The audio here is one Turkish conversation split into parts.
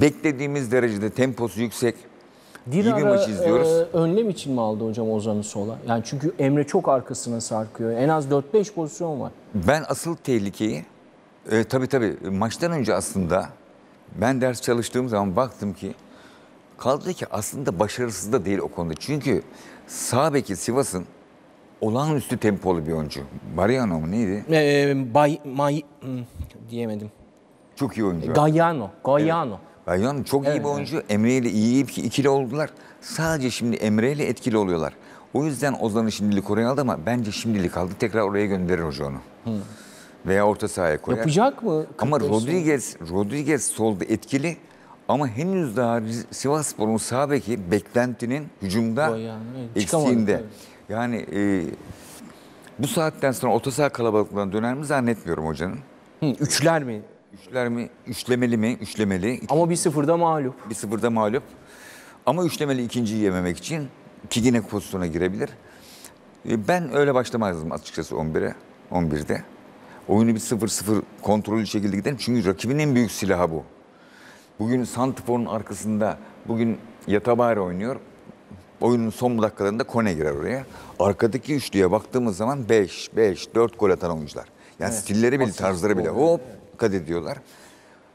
beklediğimiz derecede temposu yüksek bir iyi bir maç izliyoruz. E, önlem için mi aldı hocam Ozan'ı sola? Yani çünkü Emre çok arkasına sarkıyor. En az 4-5 pozisyon var. Ben asıl tehlikeyi e, tabii tabii maçtan önce aslında ben ders çalıştığım zaman baktım ki kaldı ki aslında başarısız da değil o konuda. Çünkü sağ beki Sivas'ın olağanüstü tempolu bir oyuncu. Mariano mu neydi? E, bay, may, hmm, diyemedim. Çok iyi oyuncu. Gayano. Gayano. Evet. Bayhan çok evet, iyi bir oyuncu. Emre ile iyi bir ikili oldular. Sadece şimdi Emre ile etkili oluyorlar. O yüzden Ozan'ı şimdilik oraya aldı ama bence şimdilik aldı. Tekrar oraya gönderir hoca onu. Hı. Veya orta sahaya koyar. Yapacak mı? Ama Rodriguez, Rodriguez solda etkili. Ama henüz daha Sivas Spor'un sağ beklentinin hücumda yani, eksiğinde. Evet. Yani e, bu saatten sonra orta saha kalabalıklarına döner mi zannetmiyorum hocanın. Hı, üçler mi? Üçler mi? Üçlemeli mi? Üçlemeli. Ama bir sıfırda mağlup. Bir sıfırda mağlup. Ama üçlemeli ikinciyi yememek için kigine yine pozisyona girebilir. E, ben öyle başlamazdım açıkçası 11'e, 11'de. Oyunu bir sıfır sıfır kontrollü şekilde gidelim. Çünkü rakibin en büyük silahı bu. Bugün Santifor'un arkasında bugün Yatabari oynuyor. Oyunun son dakikalarında Kone girer oraya. Arkadaki üçlüye baktığımız zaman 5, 5, 4 gol atan oyuncular. Yani evet. stilleri bile, tarzları bile hop kat ediyorlar.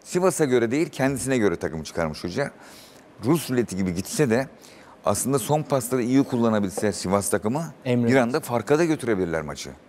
Sivas'a göre değil kendisine göre takım çıkarmış hoca. Rus ruleti gibi gitse de aslında son pasları iyi kullanabilse Sivas takımı Emre. bir anda farka da götürebilirler maçı.